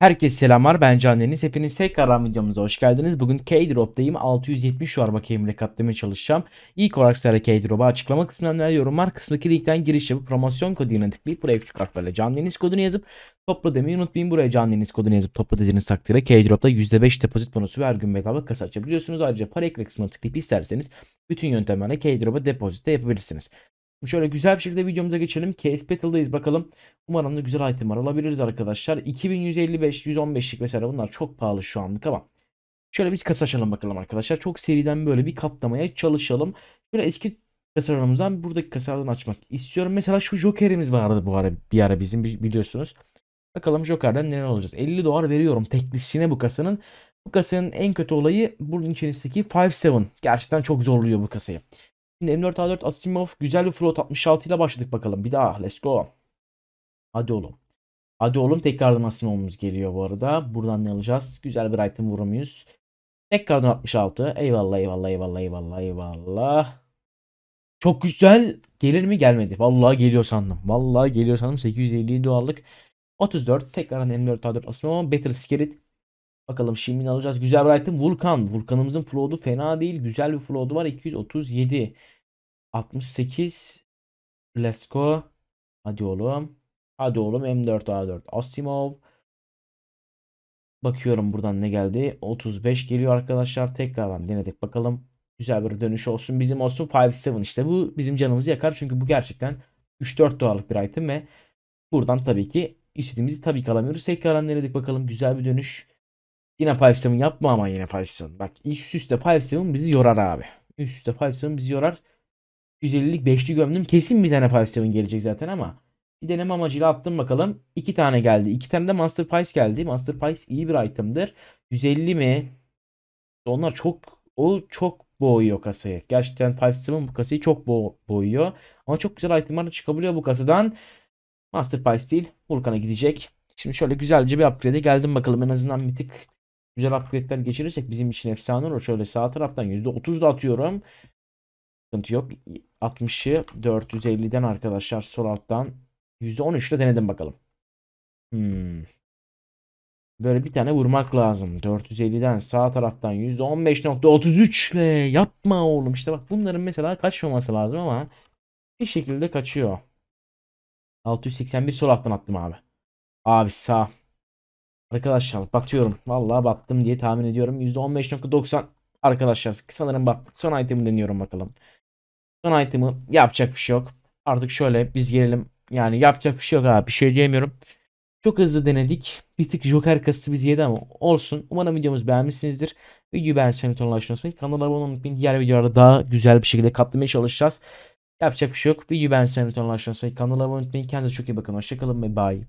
Herkese selamlar ben Caneniz. Hepiniz tekrardan videomuza hoş geldiniz. Bugün K-Drop'dayım. 670 var arma kemle katlamaya çalışacağım. İlk olarak sizlere K-Drop'a açıklama kısmından neler yorumlar kısmındaki linkten giriş yapıp promosyon kodu yerine tıklayıp buraya küçük harflerle Caneniz kodunu yazıp topla demeyi unutmayın. Buraya Caneniz kodunu yazıp topla dediğiniz takdirde K-Drop'da %5 depozit bonusu ve her gün bedava kasa açabiliyorsunuz. Ayrıca para ekle kısmına tıklayıp isterseniz bütün yöntemlerle K-Drop'a depozit de yapabilirsiniz. Şöyle güzel bir şekilde videomuza geçelim. Case Battle'dayız bakalım. Umarım da güzel itemler alabiliriz arkadaşlar. 2155, 115'lik vesaire bunlar çok pahalı şu anlık ama. Şöyle biz kasa açalım bakalım arkadaşlar. Çok seriden böyle bir katlamaya çalışalım. Şöyle eski kasalarımızdan buradaki kasalardan açmak istiyorum. Mesela şu Joker'imiz vardı bu ara, bir ara bizim biliyorsunuz. Bakalım Joker'den neler olacağız. 50 dolar veriyorum teklifsine bu kasanın. Bu kasanın en kötü olayı bunun içerisindeki 5-7. Gerçekten çok zorluyor bu kasayı. Şimdi M4A4 Asimov güzel bir float 66 ile başladık bakalım. Bir daha let's go. Hadi oğlum. Hadi oğlum tekrardan Asimov'umuz geliyor bu arada. Buradan ne alacağız? Güzel bir item vurur Tekrardan 66. Eyvallah eyvallah eyvallah eyvallah eyvallah. Çok güzel. Gelir mi? Gelmedi. Vallahi geliyor sandım. Vallahi geliyor sandım. 850 doğallık. 34. Tekrardan M4A4 Asimov. Better Skelet. Bakalım Şimmin alacağız. Güzel Bright'ın Vulkan. Vulkanımızın float'u fena değil. Güzel bir float'u var. 237. 68. Let's go. Hadi oğlum. Hadi oğlum M4A4. Asimov. Bakıyorum buradan ne geldi. 35 geliyor arkadaşlar. Tekrardan denedik bakalım. Güzel bir dönüş olsun. Bizim olsun 5-7 işte. Bu bizim canımızı yakar. Çünkü bu gerçekten 3-4 dolarlık bir item ve buradan tabii ki istediğimizi tabii ki alamıyoruz. Tekrardan denedik bakalım. Güzel bir dönüş. Yine 5 yapma ama yine 5-7. Bak üst üste 5 bizi yorar abi. Üst üste 5 bizi yorar. 150'lik 5'li gömdüm. Kesin bir tane 5 gelecek zaten ama. Bir deneme amacıyla attım bakalım. 2 tane geldi. 2 tane de Master Pice geldi. Master Pice iyi bir itemdir. 150 mi? Onlar çok o çok boğuyor kasayı. Gerçekten 5 bu kasayı çok bo boğuyor. Ama çok güzel item'lar çıkabiliyor bu kasadan. Master Pice değil. Vulkan'a gidecek. Şimdi şöyle güzelce bir upgrade'e geldim bakalım. En azından bir tık güzel upgrade'ler geçirirsek bizim için efsane olur. Şöyle sağ taraftan %30 da atıyorum. Sıkıntı yok. 60'ı 450'den arkadaşlar sol alttan %13'le denedim bakalım. Hmm. Böyle bir tane vurmak lazım. 450'den sağ taraftan %15.33 ile yapma oğlum. İşte bak bunların mesela kaçmaması lazım ama bir şekilde kaçıyor. 681 sol alttan attım abi. Abi sağ. Arkadaşlar batıyorum. Vallahi battım diye tahmin ediyorum. %15.90 arkadaşlar sanırım battık. Son item'i deniyorum bakalım. Son item'ı yapacak bir şey yok. Artık şöyle biz gelelim. Yani yapacak bir şey yok abi. Bir şey diyemiyorum. Çok hızlı denedik. Bir tık Joker kasıtı bizi yedi ama olsun. Umarım videomuz beğenmişsinizdir. Videoyu beğendiyseniz lütfen ulaştırmayı Kanala abone olmayı Diğer videolarda daha güzel bir şekilde katlamaya çalışacağız. Yapacak bir şey yok. Videoyu beğendiyseniz lütfen ulaştırmayı Kanala abone olmayı unutmayın. Kendinize çok iyi bakın. Hoşçakalın ve bye.